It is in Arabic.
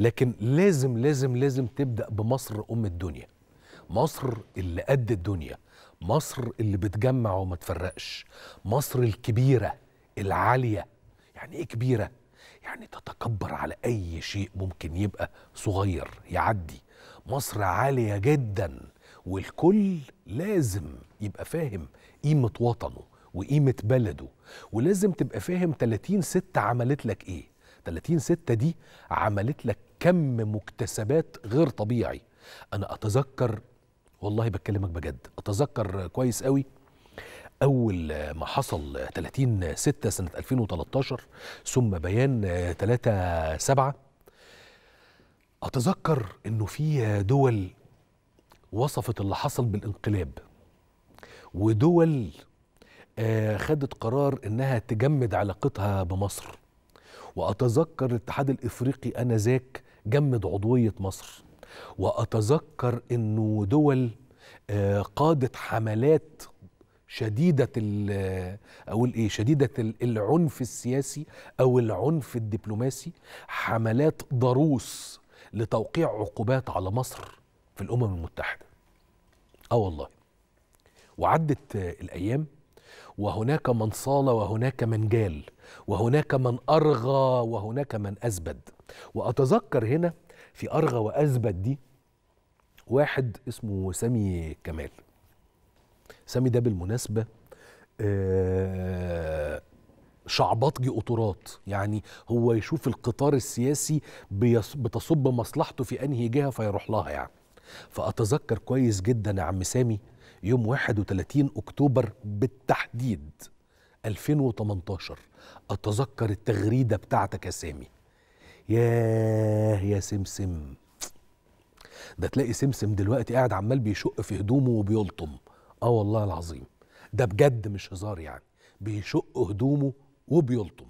لكن لازم لازم لازم تبدا بمصر ام الدنيا مصر اللي قد الدنيا مصر اللي بتجمع وما تفرقش مصر الكبيره العاليه يعني ايه كبيره يعني تتكبر على اي شيء ممكن يبقى صغير يعدي مصر عاليه جدا والكل لازم يبقى فاهم قيمه وطنه وقيمه بلده ولازم تبقى فاهم 30 ست عملت لك ايه 30 ستة دي عملت لك كم مكتسبات غير طبيعي انا اتذكر والله بكلمك بجد اتذكر كويس قوي اول ما حصل 30 6 سنه 2013 ثم بيان 3 7 اتذكر انه في دول وصفت اللي حصل بالانقلاب ودول آه، خدت قرار انها تجمد علاقتها بمصر واتذكر الاتحاد الافريقي انذاك جمد عضوية مصر وأتذكر أنه دول آه، قادت حملات شديدة آه، أقول إيه شديدة العنف السياسي أو العنف الدبلوماسي حملات ضروس لتوقيع عقوبات على مصر في الأمم المتحدة آه والله وعدت آه، الأيام وهناك من صال وهناك من جال وهناك من أرغى وهناك من أزبد وأتذكر هنا في أرغى وأثبت دي واحد اسمه سامي كمال سامي ده بالمناسبة آه، شعبطجي قطورات يعني هو يشوف القطار السياسي بتصب مصلحته في انهي جهه فيروح لها يعني فاتذكر كويس جدا يا عم سامي يوم 31 اكتوبر بالتحديد 2018 اتذكر التغريده بتاعتك يا سامي ياه يا سمسم ده تلاقي سمسم دلوقتي قاعد عمال بيشق في هدومه وبيلطم اه والله العظيم ده بجد مش هزار يعني بيشق هدومه وبيلطم